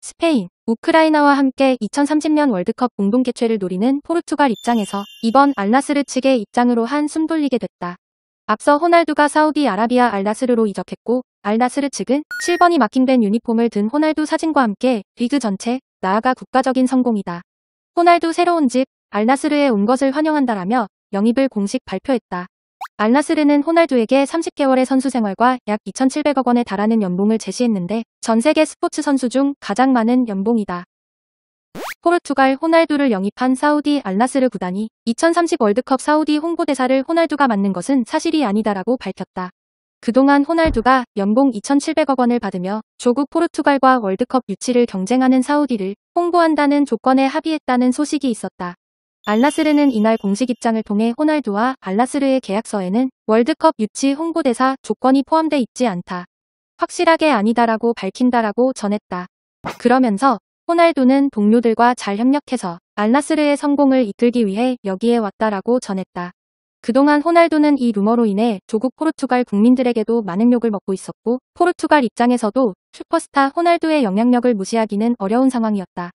스페인, 우크라이나와 함께 2030년 월드컵 공동 개최를 노리는 포르투갈 입장에서 이번 알나스르 측의 입장으로 한숨 돌리게 됐다. 앞서 호날두가 사우디 아라비아 알나스르로 이적했고 알나스르 측은 7번이 마킹된 유니폼을 든 호날두 사진과 함께 리그 전체 나아가 국가적인 성공이다. 호날두 새로운 집 알나스르에 온 것을 환영한다라며 영입을 공식 발표했다. 알라스르는 호날두에게 30개월의 선수 생활과 약 2,700억 원에 달하는 연봉을 제시했는데 전 세계 스포츠 선수 중 가장 많은 연봉이다. 포르투갈 호날두를 영입한 사우디 알라스르 구단이 2030 월드컵 사우디 홍보대사를 호날두가 맡는 것은 사실이 아니다라고 밝혔다. 그동안 호날두가 연봉 2,700억 원을 받으며 조국 포르투갈과 월드컵 유치를 경쟁하는 사우디를 홍보한다는 조건에 합의했다는 소식이 있었다. 알라스르는 이날 공식 입장을 통해 호날두와 알라스르의 계약서에는 월드컵 유치 홍보대사 조건이 포함돼 있지 않다. 확실하게 아니다라고 밝힌다라고 전했다. 그러면서 호날두는 동료들과 잘 협력해서 알라스르의 성공을 이끌기 위해 여기에 왔다라고 전했다. 그동안 호날두는 이 루머로 인해 조국 포르투갈 국민들에게도 많은 욕을 먹고 있었고 포르투갈 입장에서도 슈퍼스타 호날두의 영향력을 무시하기는 어려운 상황이었다.